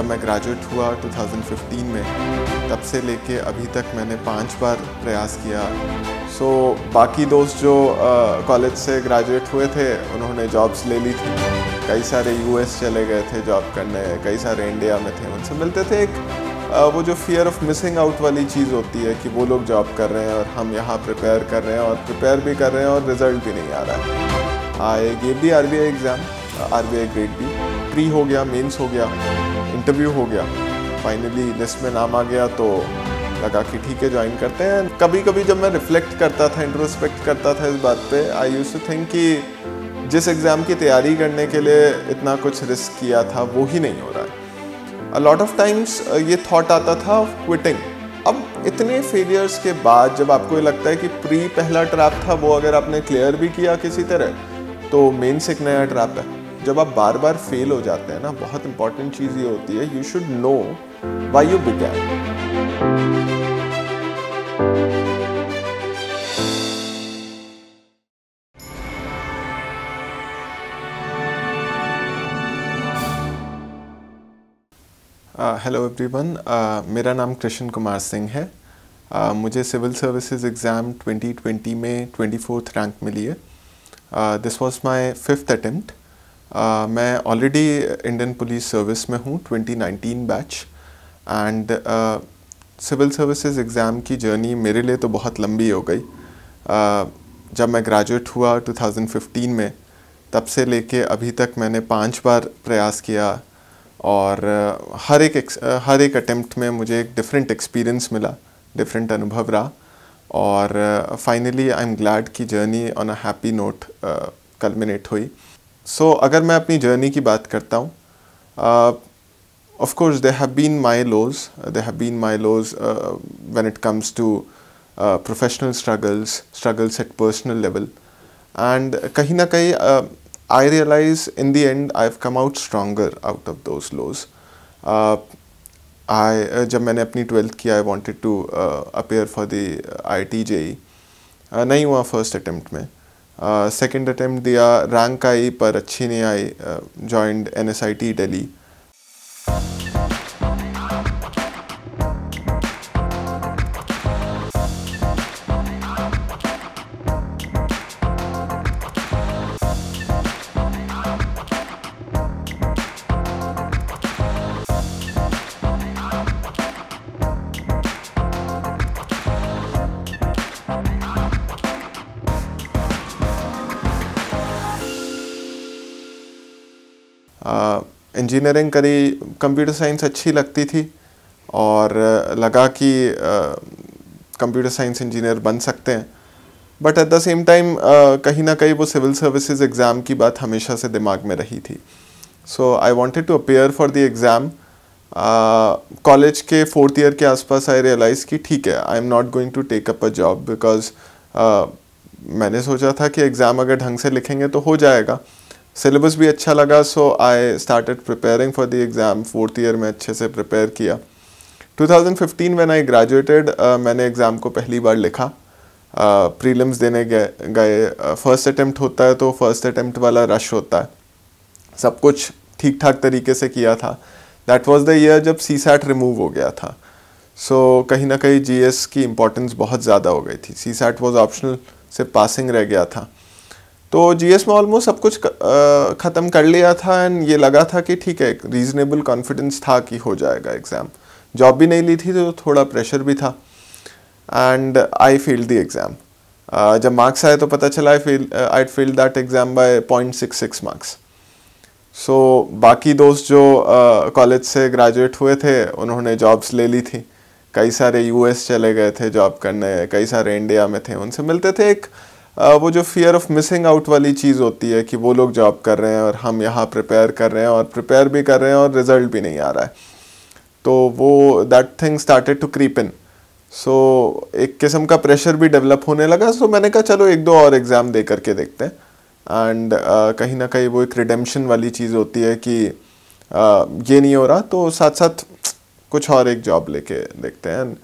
जब मैं ग्रेजुएट हुआ 2015 में तब से लेके अभी तक मैंने पांच बार प्रयास किया सो so, बाकी दोस्त जो कॉलेज से ग्रेजुएट हुए थे उन्होंने जॉब्स ले ली थी कई सारे यूएस चले गए थे जॉब करने कई सारे इंडिया में थे उनसे मिलते थे एक uh, वो जो फियर ऑफ मिसिंग आउट वाली चीज़ होती है कि वो लोग जॉब कर रहे हैं और हम यहाँ प्रिपेयर कर रहे हैं और प्रिपेयर भी कर रहे हैं और रिज़ल्ट भी नहीं आ रहा है हाँ गेट ये भी आर एग्ज़ाम आर ग्रेड भी प्री हो गया मेन्स हो गया इंटरव्यू हो गया फाइनली लिस्ट में नाम आ गया तो लगा कि ठीक है ज्वाइन करते हैं कभी कभी जब मैं रिफ्लेक्ट करता था इंट्रोस्पेक्ट करता था इस बात पे आई यूज टू थिंक कि जिस एग्ज़ाम की तैयारी करने के लिए इतना कुछ रिस्क किया था वो ही नहीं हो रहा है अलॉट ऑफ टाइम्स ये थाट आता था क्विटिंग अब इतने फेलियर्स के बाद जब आपको ये लगता है कि प्री पहला ट्रैप था वो अगर आपने क्लियर भी किया किसी तरह तो मेन से एक नया ट्रैप है जब आप बार बार फेल हो जाते हैं ना बहुत इंपॉर्टेंट चीज़ ये होती है you should know why you began hello everyone मेरा नाम कृष्ण कुमार सिंह है uh, मुझे सिविल सर्विसेज एग्ज़ाम 2020 में ट्वेंटी फोर्थ रैंक मिली है this was my fifth attempt Uh, मैं ऑलरेडी इंडियन पुलिस सर्विस में हूँ 2019 batch and civil services exam की जर्नी मेरे लिए तो बहुत लंबी हो गई uh, जब मैं ग्रेजुएट हुआ 2015 में तब से लेके अभी तक मैंने पांच बार प्रयास किया और uh, हर एक uh, हर एक अटेम्प्ट में मुझे एक डिफरेंट एक्सपीरियंस मिला डिफरेंट अनुभव रहा और फाइनली आई एम ग्लैड की journey on a happy note culminated हुई सो so, अगर मैं अपनी जर्नी की बात करता हूँ of course they have been my lows they have been my lows when it comes to professional struggles struggles at personal level and कहीं ना कहीं I realise in the end I have come out out out of those lows I जब मैंने अपनी twelfth की I wanted to appear for the I T J नहीं हुआ first attempt में सेकेंड अटैम्प्ट दिया रैंक आई पर अच्छी नहीं आई joined N S I T Delhi engineering करी कंप्यूटर साइंस अच्छी लगती थी और लगा कि कंप्यूटर साइंस इंजीनियर बन सकते हैं but at the same time कहीं ना कहीं वो सिविल सर्विसेज एग्ज़ाम की बात हमेशा से दिमाग में रही थी so I wanted to appear for the exam college के फोर्थ ईयर के आसपास आई रियलाइज़ कि ठीक है I am not going to take up a job because मैंने सोचा था कि एग्ज़ाम अगर ढंग से लिखेंगे तो हो जाएगा सिलेबस भी अच्छा लगा so I started preparing for the exam fourth year में अच्छे से प्रिपेयर किया 2015 व्हेन आई ग्रेजुएटेड मैंने एग्ज़ाम को पहली बार लिखा प्रीलिम्स uh, देने गए फर्स्ट अटैम्प्ट uh, होता है तो फर्स्ट अटैम्प्ट वाला रश होता है सब कुछ ठीक ठाक तरीके से किया था दैट वॉज द ईयर जब सी सैट रिमूव हो गया था सो so, कहीं ना कहीं जी की इम्पोर्टेंस बहुत ज़्यादा हो गई थी सी सैट वॉज ऑप्शनल से पासिंग रह गया था तो जी एस में ऑलमोस्ट सब कुछ ख़त्म कर लिया था एंड ये लगा था कि ठीक है रीज़नेबल कॉन्फिडेंस था कि हो जाएगा एग्ज़ाम जॉब भी नहीं ली थी तो थोड़ा प्रेशर भी था and I failed the exam जब मार्क्स आए तो पता चला I feel I failed that exam by point six six marks so बाकी दोस्त जो कॉलेज uh, से ग्रेजुएट हुए थे उन्होंने जॉब्स ले ली थी कई सारे यूएस चले गए थे जॉब करने कई सारे इंडिया में थे उनसे मिलते थे एक uh, वो जो फियर ऑफ मिसिंग आउट वाली चीज़ होती है कि वो लोग जॉब कर रहे हैं और हम यहाँ प्रिपेयर कर रहे हैं और प्रिपेयर भी कर रहे हैं और रिज़ल्ट भी नहीं आ रहा है तो वो that thing started to creep in so एक किस्म का प्रेशर भी डेवलप होने लगा सो so, मैंने कहा चलो एक दो और एग्ज़ाम दे करके देखते हैं एंड uh, कहीं ना कहीं वो एक रिडेम्शन वाली चीज़ होती है कि uh, ये नहीं हो रहा तो साथ साथ कुछ और एक जॉब लेके देखते हैं and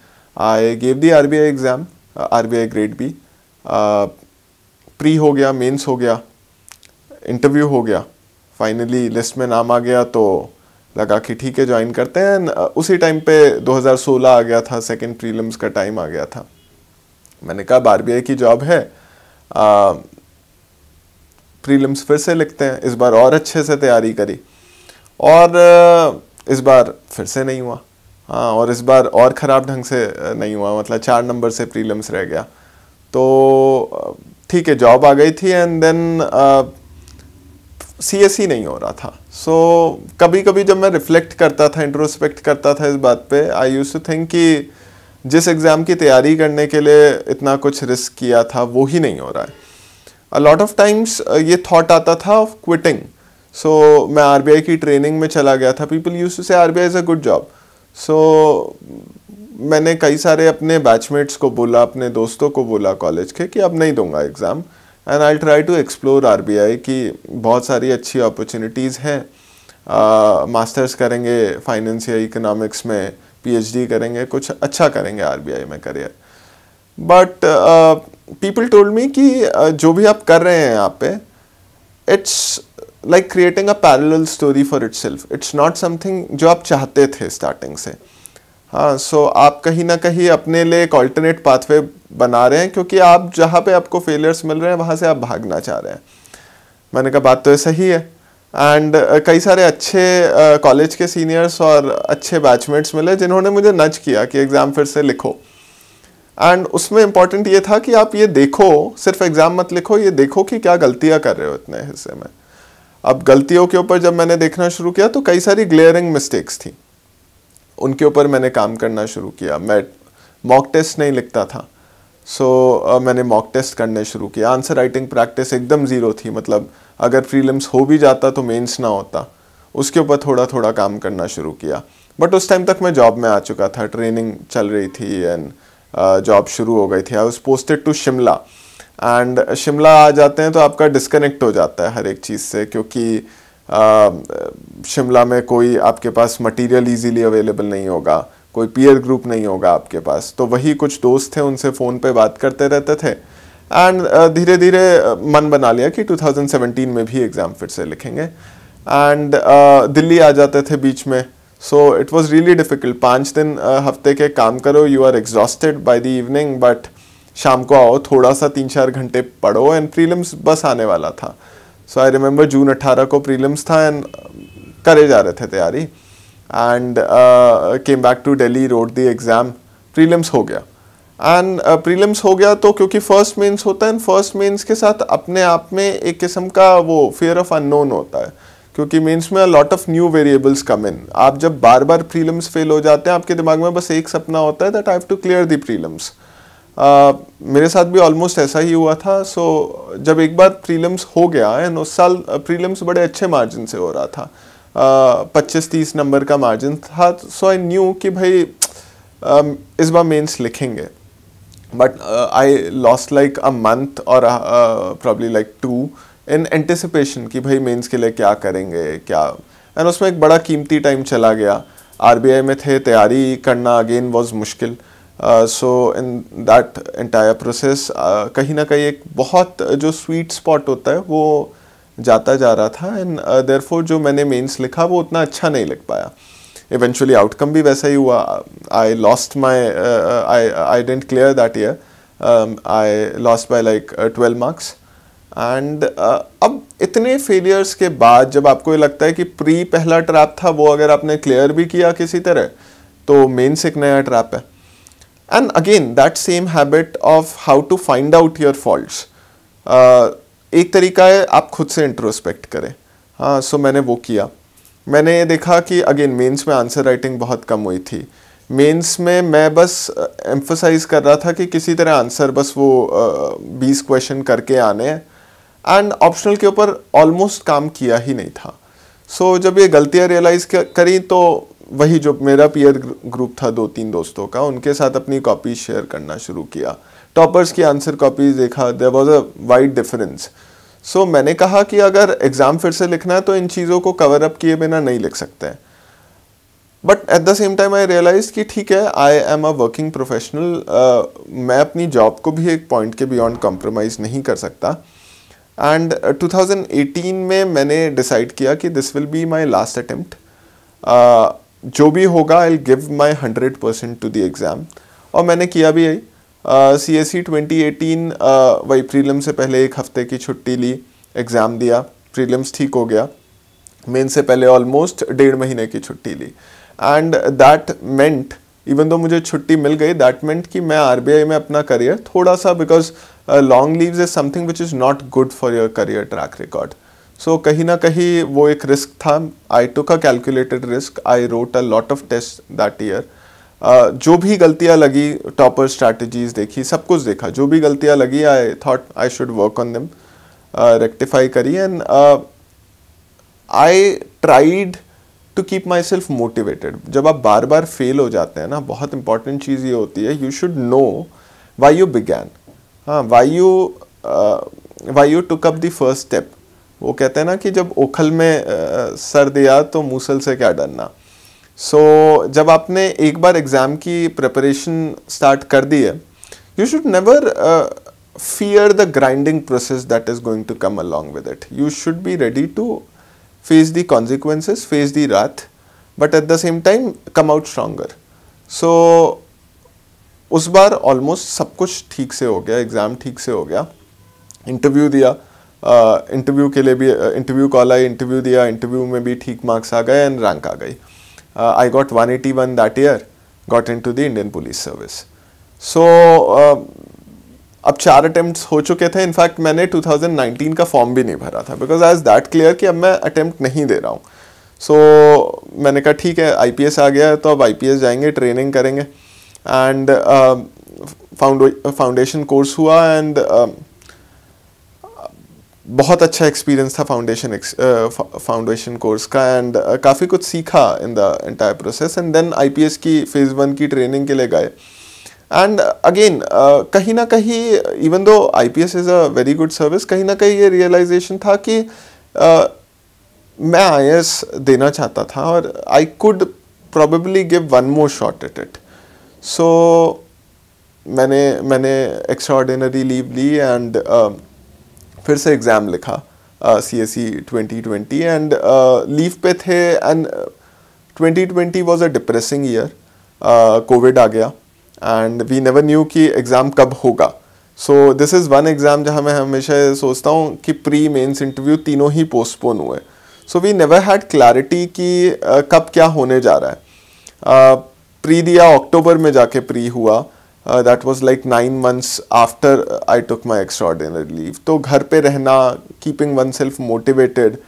I gave the R B I exam R B I grade B pre हो गया मेंस हो गया इंटरव्यू हो गया फाइनली लिस्ट में नाम आ गया तो लगा कि ठीक है ज्वाइन करते हैं उसी टाइम पे 2016 आ गया था सेकंड प्रीलिम्स का टाइम आ गया था मैंने कहा बार बी की जॉब है प्रीलिम्स फिर से लिखते हैं इस बार और अच्छे से तैयारी करी और इस बार फिर से नहीं हुआ हाँ और इस बार और ख़राब ढंग से नहीं हुआ मतलब चार नंबर से प्रीलिम्स रह गया तो ठीक है जॉब आ गई थी and then C S C नहीं हो रहा था सो so, कभी कभी जब मैं रिफ्लेक्ट करता था इंट्रोस्पेक्ट करता था इस बात पे आई यूज टू थिंक कि जिस एग्ज़ाम की तैयारी करने के लिए इतना कुछ रिस्क किया था वो ही नहीं हो रहा है अ लॉट ऑफ टाइम्स ये थॉट आता था ऑफ क्विटिंग सो मैं आर की ट्रेनिंग में चला गया था पीपल यूज टू से R B I is a good job so मैंने कई सारे अपने बैचमेट्स को बोला अपने दोस्तों को बोला कॉलेज के कि अब नहीं दूंगा exam and I try to explore आर की बहुत सारी अच्छी अपॉर्चुनिटीज़ हैं मास्टर्स करेंगे फाइनेंस या इकोनॉमिक्स में पीएचडी करेंगे कुछ अच्छा करेंगे आरबीआई में career but people told me कि जो भी आप कर रहे हैं यहाँ पे it's like creating a parallel story for it's it's not something जो आप चाहते थे स्टार्टिंग से हाँ सो आप कहीं ना कहीं अपने लिए एक ऑल्टरनेट पाथवे बना रहे हैं क्योंकि आप जहाँ पे आपको फेलियर्स मिल रहे हैं वहाँ से आप भागना चाह रहे हैं मैंने कहा बात तो सही है एंड uh, कई सारे अच्छे कॉलेज uh, के सीनियर्स और अच्छे बैचमेट्स मिले जिन्होंने मुझे नच किया कि एग्ज़ाम फिर से लिखो एंड उसमें इम्पॉर्टेंट ये था कि आप ये देखो सिर्फ एग्ज़ाम मत लिखो ये देखो कि क्या गलतियाँ कर रहे हो इतने हिस्से में अब गलतियों के ऊपर जब मैंने देखना शुरू किया तो कई सारी ग्लेयरिंग मिस्टेक्स थी उनके ऊपर मैंने काम करना शुरू किया मैं मॉक टेस्ट नहीं लिखता था सो so, uh, मैंने मॉक टेस्ट करने शुरू किया आंसर राइटिंग प्रैक्टिस एकदम ज़ीरो थी मतलब अगर प्रीलिम्स हो भी जाता तो मेंस ना होता उसके ऊपर थोड़ा थोड़ा काम करना शुरू किया बट उस टाइम तक मैं जॉब में आ चुका था ट्रेनिंग चल रही थी एंड जॉब uh, शुरू हो गई थी I was posted to Shimla and Shimla आ जाते हैं तो आपका डिस्कनेक्ट हो जाता है हर एक चीज़ से क्योंकि शिमला में कोई आपके पास मटेरियल इजीली अवेलेबल नहीं होगा कोई पीयर ग्रुप नहीं होगा आपके पास तो वही कुछ दोस्त थे उनसे फ़ोन पे बात करते रहते थे एंड धीरे धीरे मन बना लिया कि 2017 में भी एग्ज़ाम फिर से लिखेंगे एंड दिल्ली आ जाते थे बीच में so it was really difficult पाँच दिन हफ्ते के काम करो you are exhausted by the evening but शाम को आओ थोड़ा सा तीन चार घंटे पढ़ो एंड फ्रीलम्स बस आने वाला था सो आई रिमेंबर जून 18 को प्रीलिम्स था एंड um, करे जा रहे थे तैयारी and came back to Delhi wrote the exam prelims हो गया एंड प्रीलिम्स uh, हो गया तो क्योंकि फर्स्ट मेंस होता है एंड फर्स्ट मेंस के साथ अपने आप में एक किस्म का वो फियर ऑफ अननोन होता है क्योंकि मेंस में lot of new variables come in आप जब बार बार प्रीलिम्स फेल हो जाते हैं आपके दिमाग में बस एक सपना होता है that I have to clear the prelims मेरे साथ भी ऑलमोस्ट ऐसा ही हुआ था सो जब एक बार प्रीलिम्स हो गया एंड उस साल प्रीलिम्स बड़े अच्छे मार्जिन से हो रहा था पच्चीस तीस नंबर का मार्जिन था सो आई न्यू कि भाई uh, इस बार मेंस लिखेंगे but I lost like a month और probably like two in anticipation कि भाई मेंस के लिए क्या करेंगे क्या एंड उसमें एक बड़ा कीमती टाइम चला गया आर में थे तैयारी करना अगेन वॉज मुश्किल so in that entire process कहीं ना कहीं एक बहुत जो स्वीट स्पॉट होता है वो जाता जा रहा था एंड फोर uh, जो मैंने मेन्स लिखा वो उतना अच्छा नहीं लिख पाया इवेंचुअली आउटकम भी वैसा ही हुआ I lost my I I didn't clear that year I lost by like twelve marks and अब इतने फेलियर्स के बाद जब आपको ये लगता है कि प्री पहला ट्रैप था वो अगर आपने क्लियर भी किया किसी तरह तो मेन्स एक नया ट्रैप है And again, that same habit of how to find out your faults. Uh, एक तरीका है आप खुद से इंट्रोस्पेक्ट करें हाँ सो मैंने वो किया मैंने देखा कि अगेन मेंस में आंसर राइटिंग बहुत कम हुई थी मेंस में मैं बस एम्फोसाइज uh, कर रहा था कि किसी तरह आंसर बस वो uh, बीस uh, क्वेश्चन करके आने हैं एंड ऑप्शनल के ऊपर ऑलमोस्ट काम किया ही नहीं था सो so, जब ये गलतियाँ रियलाइज़ करी तो वही जो मेरा पीयर ग्रुप था दो तीन दोस्तों का उनके साथ अपनी कॉपी शेयर करना शुरू किया टॉपर्स की आंसर कॉपीज देखा there was a wide difference so मैंने कहा कि अगर एग्ज़ाम फिर से लिखना है तो इन चीज़ों को कवर अप किए बिना नहीं लिख सकते हैं but at the same time I realise कि ठीक है I am a working professional मैं अपनी जॉब को भी एक पॉइंट के बियॉन्ड कॉम्प्रोमाइज़ नहीं कर सकता एंड uh, 2018 में मैंने डिसाइड किया कि this will be my last attempt जो भी होगा I give my hundred percent to the exam और मैंने किया भी यही C S C twenty eighteen वही प्रीलिम से पहले एक हफ्ते की छुट्टी ली एग्ज़ाम दिया प्रीलिम्स ठीक हो गया मेन से पहले ऑलमोस्ट डेढ़ महीने की छुट्टी ली and that meant even though मुझे छुट्टी मिल गई दैट मेंट कि मैं आर में अपना करियर थोड़ा सा because long leaves is something which is not good for your career track record so so, कहीं ना कहीं वो एक रिस्क था I took a calculated risk I wrote a lot of test that year जो भी गलतियाँ लगी टॉपर स्ट्रैटेजीज देखी सब कुछ देखा जो भी गलतियाँ लगी I thought I should work on them rectify करी and I tried to keep myself motivated जब आप बार बार फेल हो जाते हैं ना बहुत इंपॉर्टेंट चीज़ ये होती है you should know why you began हाँ why you why you took up the first step वो कहते हैं ना कि जब ओखल में सर दिया तो मूसल से क्या डरना सो so, जब आपने एक बार एग्ज़ाम की प्रिपरेशन स्टार्ट कर दी है you should never fear the grinding process that is going to come along with it you should be ready to face the consequences face the wrath but at the same time come out stronger so उस बार almost सब कुछ ठीक से हो गया exam ठीक से हो गया इंटरव्यू दिया इंटरव्यू के लिए भी इंटरव्यू कॉल आई इंटरव्यू दिया इंटरव्यू में भी ठीक मार्क्स आ गए एंड रैंक आ गई I got one eighty one that year got into the Indian police service so अब चार अटैम्प्ट हो चुके थे इनफैक्ट मैंने 2019 का फॉर्म भी नहीं भरा था because I is that clear कि अब मैं अटैम्प्ट नहीं दे रहा हूँ सो so, मैंने कहा ठीक है आई आ गया है तो अब आई जाएंगे ट्रेनिंग करेंगे एंड फाउंडेशन कोर्स हुआ एंड बहुत अच्छा एक्सपीरियंस था फाउंडेशन फाउंडेशन कोर्स का एंड uh, काफ़ी कुछ सीखा in the entire process and then IPS की फ़ेज़ वन की ट्रेनिंग के लिए गए एंड अगेन uh, uh, कहीं ना कहीं even though I P S is a very good service कहीं ना कहीं ये रियलाइजेशन था कि uh, मैं आई एस देना चाहता था और I could probably give one more shot at it so मैंने मैंने एक्स्ट्रा ऑर्डिनरी लीव ली एंड uh, फिर से एग्ज़ाम लिखा C S C twenty twenty and leave पे थे and twenty twenty was a depressing year COVID आ गया एंड वी नेवर न्यू कि एग्ज़ाम कब होगा so this is one exam जहाँ मैं हमेशा सोचता हूँ कि प्री मेन्स इंटरव्यू तीनों ही पोस्टपोन हुए so we never had clarity कि uh, कब क्या होने जा रहा है uh, प्री दिया अक्टूबर में जाके प्री हुआ uh, that was like nine months after I took my extraordinary leave. So, घर पे रहना, keeping oneself motivated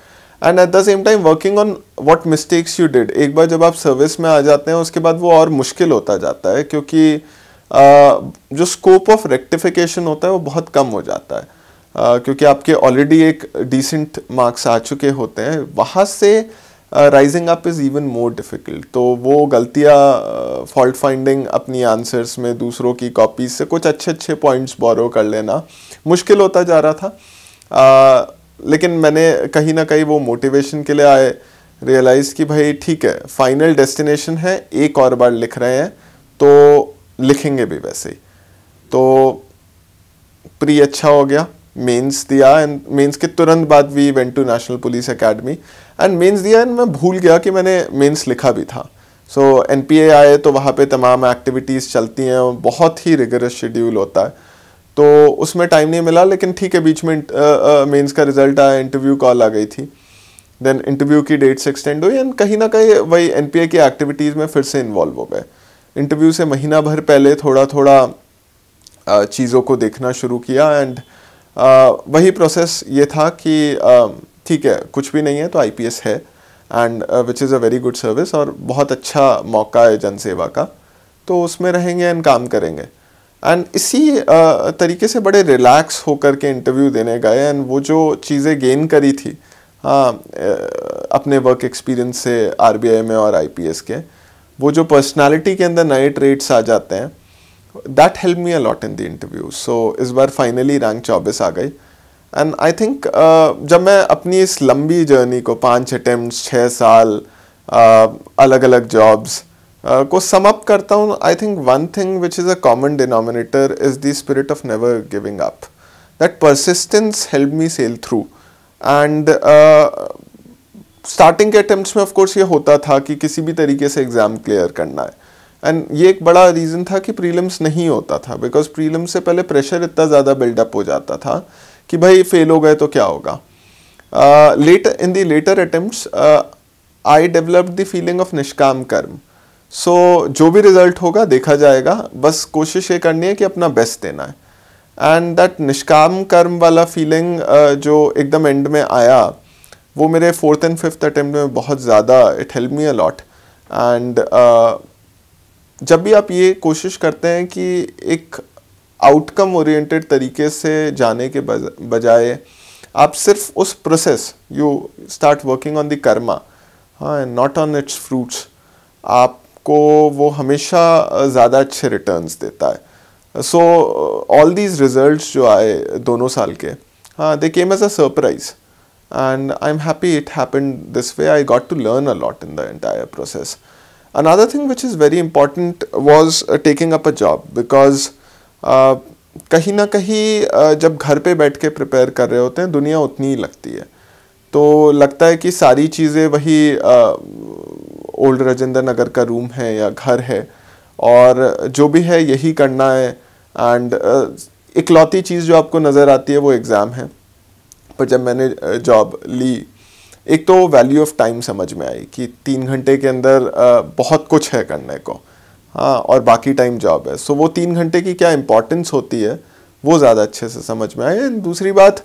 and at the same time working on what mistakes you did. एक बार जब आप service में आ जाते हैं उसके बाद वो और मुश्किल होता जाता है क्योंकि uh, जो scope of rectification होता है वो बहुत कम हो जाता है uh, क्योंकि आपके ऑलरेडी एक डिसेंट मार्क्स आ चुके होते हैं वहाँ से rising up is even more difficult तो वो गलतियाँ फॉल्ट uh, फाइंडिंग अपनी आंसर्स में दूसरों की कॉपीज से कुछ अच्छे अच्छे पॉइंट्स बोरो कर लेना मुश्किल होता जा रहा था आ, uh, लेकिन मैंने कहीं ना कहीं वो मोटिवेशन के लिए आए रियलाइज़ कि भाई ठीक है फाइनल डेस्टिनेशन है एक और बार लिख रहे हैं तो लिखेंगे भी वैसे ही तो प्री अच्छा हो गया मेंस दिया एंड मेंस के तुरंत बाद we went to national police academy and mains दिया एंड मैं भूल गया कि मैंने मेंस लिखा भी था सो एन पी ए आए तो वहाँ पे तमाम एक्टिविटीज़ चलती हैं और बहुत ही रिगरस शेड्यूल होता है तो उसमें टाइम नहीं मिला लेकिन ठीक है बीच में मेंस का रिजल्ट आया इंटरव्यू कॉल आ गई थी देन इंटरव्यू की डेट्स एक्सटेंड हुई एंड कहीं ना कहीं वही एन की एक्टिविटीज़ में फिर से इन्वॉल्व हो गए इंटरव्यू से महीना भर पहले थोड़ा थोड़ा चीज़ों को देखना शुरू किया एंड वही प्रोसेस ये था कि ठीक है कुछ भी नहीं है तो आई है and which is a very good service और बहुत अच्छा मौका है जनसेवा का तो उसमें रहेंगे एंड काम करेंगे एंड इसी uh, तरीके से बड़े रिलैक्स होकर के इंटरव्यू देने गए एंड वो जो चीज़ें गेन करी थी हाँ अपने वर्क एक्सपीरियंस से आर में और आई के वो जो पर्सनालिटी के अंदर नए ट्रेड्स आ जाते हैं that help me a lot in the interview so इस बार फाइनली रैंक चौबीस आ गई एंड आई थिंक जब मैं अपनी इस लंबी जर्नी को पाँच अटैम्प्ट छः साल अलग अलग जॉब्स को समअप करता हूँ I think one thing which is a common denominator is the spirit of never giving up that persistence help me sail through and starting के अटैम्प्ट में ऑफकोर्स ये होता था कि किसी भी तरीके से एग्ज़ाम क्लियर करना है एंड ये एक बड़ा रीज़न था कि प्रीलिम्स नहीं होता था बिकॉज प्रीलिम्स से पहले प्रेशर इतना ज़्यादा बिल्डअप हो जाता था कि भाई फेल हो गए तो क्या होगा late in the later attempts I developed the feeling of निष्काम कर्म सो जो भी रिजल्ट होगा देखा जाएगा बस कोशिश ये करनी है कि अपना बेस्ट देना है एंड दैट निष्काम कर्म वाला फीलिंग uh, जो एकदम एंड में आया वो मेरे फोर्थ एंड फिफ्थ अटैम्प्ट में बहुत ज़्यादा it help me a lot and जब भी आप ये कोशिश करते हैं कि एक आउटकम ओरिएंटेड तरीके से जाने के बजाय आप सिर्फ उस process you start working on the karma हाँ नॉट ऑन इट्स फ्रूट्स आपको वो हमेशा ज़्यादा अच्छे रिटर्न्स देता है सो ऑल दीज रिजल्ट जो आए दोनों साल के हाँ they came as a surprise and I am happy it happen this way I got to learn a lot in the entire process Another thing which is very important was uh, taking up a job because uh, कहीं ना कहीं uh, जब घर पे बैठ के prepare कर रहे होते हैं दुनिया उतनी ही लगती है तो लगता है कि सारी चीज़ें वही ओल्ड राजेंद्र नगर का रूम है या घर है और जो भी है यही करना है एंड uh, इकलौती चीज़ जो आपको नज़र आती है वो एग्ज़ाम है पर जब मैंने जॉब ली एक तो वैल्यू ऑफ टाइम समझ में आई कि तीन घंटे के अंदर बहुत कुछ है करने को हाँ और बाकी टाइम जॉब है सो वो तीन घंटे की क्या इम्पोर्टेंस होती है वो ज़्यादा अच्छे से समझ में आई एंड दूसरी बात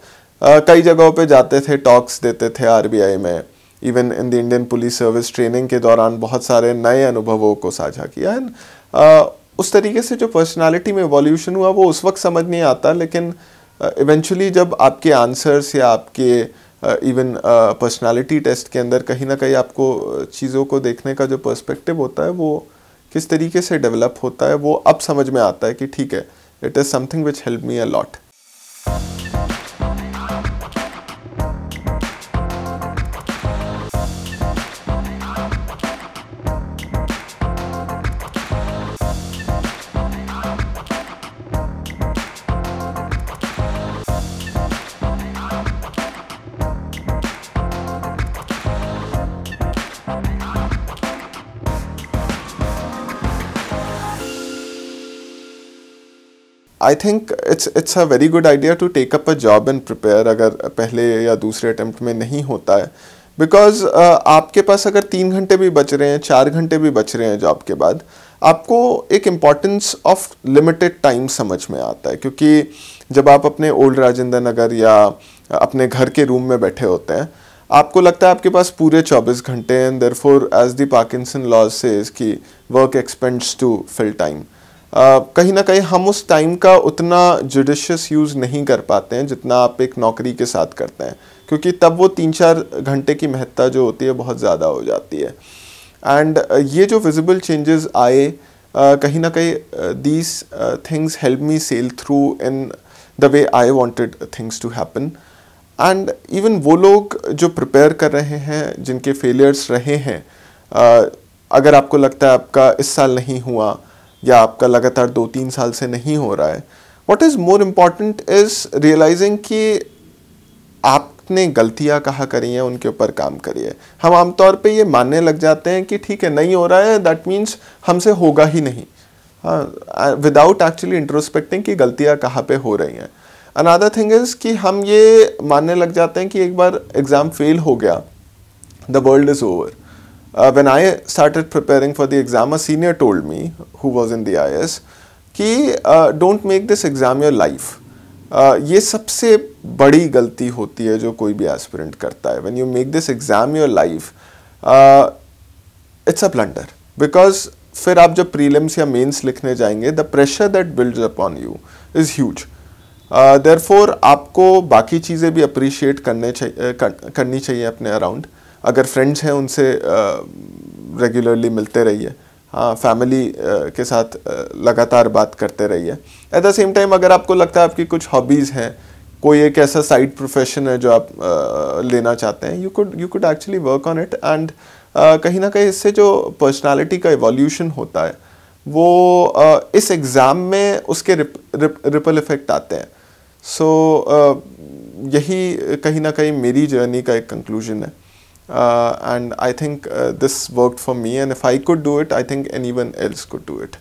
कई जगहों पे जाते थे टॉक्स देते थे आरबीआई में even in the Indian police service training के दौरान बहुत सारे नए अनुभवों को साझा किया एंड उस तरीके से जो पर्सनालिटी में एवोल्यूशन हुआ वो उस वक्त समझ नहीं आता लेकिन इवेंचुअली जब आपके आंसर्स या आपके इवन पर्सनालिटी टेस्ट के अंदर कहीं ना कहीं आपको uh, चीज़ों को देखने का जो पर्सपेक्टिव होता है वो किस तरीके से डेवलप होता है वो अब समझ में आता है कि ठीक है it is something which help me a lot I think it's it's a very good idea to take up a job and prepare अगर पहले या दूसरे अटैम्प्ट में नहीं होता है बिकॉज uh, आपके पास अगर तीन घंटे भी बच रहे हैं चार घंटे भी बच रहे हैं जॉब के बाद आपको एक इम्पॉर्टेंस ऑफ लिमिटेड टाइम समझ में आता है क्योंकि जब आप अपने ओल्ड राजेंद्र नगर या अपने घर के रूम में बैठे होते हैं आपको लगता है आपके पास पूरे 24 घंटे and for as the Parkinson laws से इसकी work expands to fill time कहीं ना कहीं हम उस टाइम का उतना जुडिशस यूज़ नहीं कर पाते हैं जितना आप एक नौकरी के साथ करते हैं क्योंकि तब वो तीन चार घंटे की महत्ता जो होती है बहुत ज़्यादा हो जाती है एंड ये जो विजिबल चेंजेस आए कहीं ना कहीं these things help me sail through in the way I wanted things to happen and even वो लोग जो प्रिपेयर कर रहे हैं जिनके फेलियर्स रहे हैं uh, अगर आपको लगता है आपका इस साल नहीं हुआ या आपका लगातार दो तीन साल से नहीं हो रहा है what is more important is realising कि आपने गलतियाँ कहाँ करी हैं उनके ऊपर काम करिए हम आमतौर पे ये मानने लग जाते हैं कि ठीक है नहीं हो रहा है दैट मीन्स हमसे होगा ही नहीं हाँ विदाउट एक्चुअली इंट्रोस्पेक्टिंग कि गलतियाँ कहाँ पे हो रही हैं अनदर थिंग इज़ कि हम ये मानने लग जाते हैं कि एक बार एग्ज़ाम फेल हो गया the world is over Uh, when I started preparing for the exam, a senior told me, who was in the IS, कि don't make this exam your life ये सबसे बड़ी गलती होती है जो कोई भी एस्पिरेंट करता है when you make this exam your life it's a blunder because फिर आप जब प्रीलिम्स या मेंस लिखने जाएंगे the pressure that builds upon you is huge there आपको बाकी चीज़ें भी अप्रिशिएट करने चाहिए करनी चाहिए अपने अराउंड uh, अगर फ्रेंड्स हैं उनसे रेगुलरली मिलते रहिए हाँ फैमिली के साथ लगातार बात करते रहिए एट द सेम टाइम अगर आपको लगता है आपकी कुछ हॉबीज़ हैं कोई एक ऐसा साइड प्रोफेशन है जो आप लेना चाहते हैं you could you could actually work on it and कहीं ना कहीं इससे जो पर्सनालिटी का एवोल्यूशन होता है वो इस एग्ज़ाम में उसके रिपल इफ़ेक्ट आते हैं सो यही कहीं ना कहीं मेरी जर्नी का एक कंक्लूजन है Uh, and I think uh, this worked for me and if I could do it I think anyone else could do it.